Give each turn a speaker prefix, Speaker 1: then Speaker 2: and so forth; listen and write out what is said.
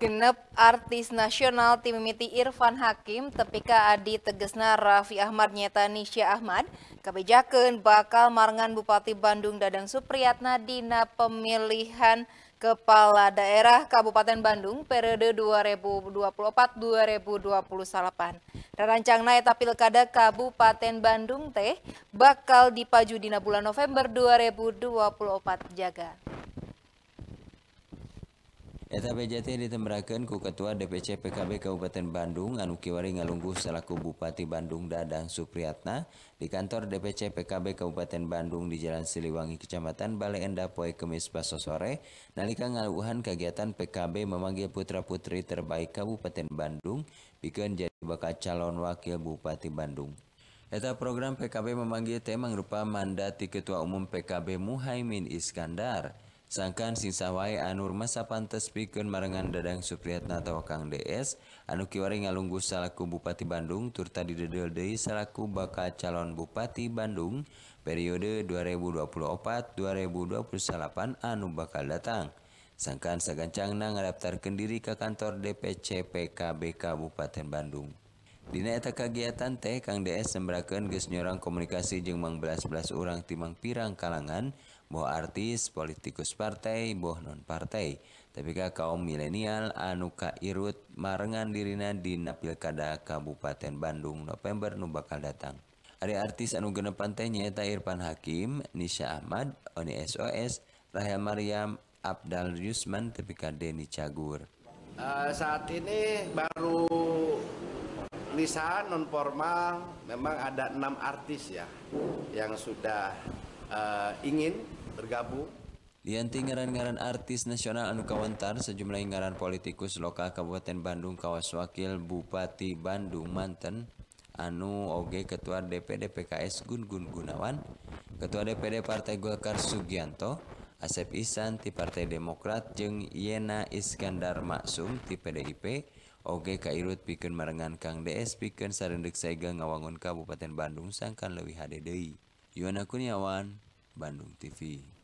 Speaker 1: Genep artis nasional Timimiti Irfan Hakim tepika adi tegesna Raffi Ahmad nyeta Nisya Ahmad kebijakan bakal marangan Bupati Bandung Dadang Supriyatna dina pemilihan Kepala Daerah Kabupaten Bandung periode 2024-2028. Rancang tapi pilkada Kabupaten Bandung teh bakal dipaju dina bulan November 2024 jaga.
Speaker 2: Eta PJT ditemberakan ku Ketua DPC PKB Kabupaten Bandung Anu Kiwari Ngalungguh selaku Bupati Bandung Dadang Supriyatna di kantor DPC PKB Kabupaten Bandung di Jalan Siliwangi Kecamatan Balai Endah Poe Kemis Paso sore nalika ngaluhan kegiatan PKB memanggil putra-putri terbaik Kabupaten Bandung bikin jadi bakal calon wakil Bupati Bandung. Eta program PKB memanggil tema rupa mandat di Ketua Umum PKB Muhaimin Iskandar sangkan singsah wae anur masa pantes pikun marengan dadang Supriyatna atau Kang DS anu kiwari ngalunggu salaku Bupati Bandung turta didedel deui salaku bakal calon Bupati Bandung periode 2024 2028 anu bakal datang sangkan sagancangna ngadaptarkeun diri ke kantor DPC PKB Kabupaten Bandung eta kagiatan TKng DS sebraken genyerang komunikasi Jeang 11 orang timang pirang kalangan bo artis politikus partai Boh non partai tapi kaum milenial Anu Ka Irut Margan Dirina di Nabilkada Kabupaten Bandung November Nu bakal datang ada artis anugegen pantainyaeta Irfan Hakim Nisya Ahmad on SOS Rayha Maryam Abdal Newsman Tepika Deni Cagur eh, saat ini baru kegelisahan non formal memang ada enam artis ya yang sudah uh, ingin bergabung. Lianti ngaran-ngaran artis nasional anu kawentar sejumlah ngaran politikus lokal Kabupaten Bandung kawas wakil Bupati Bandung Manten anu oge ketua DPD PKS Gun Gun Gunawan, ketua DPD Partai Golkar Sugianto, Asep Isan di Partai Demokrat jeung Yena Iskandar Maksum di PDIP, Oke, Kak Irut pikir marengan Kang DS piken sarendek Sega ngawangun Kabupaten Bandung sangkan lebih HDDI Yuna Kuniawan Bandung TV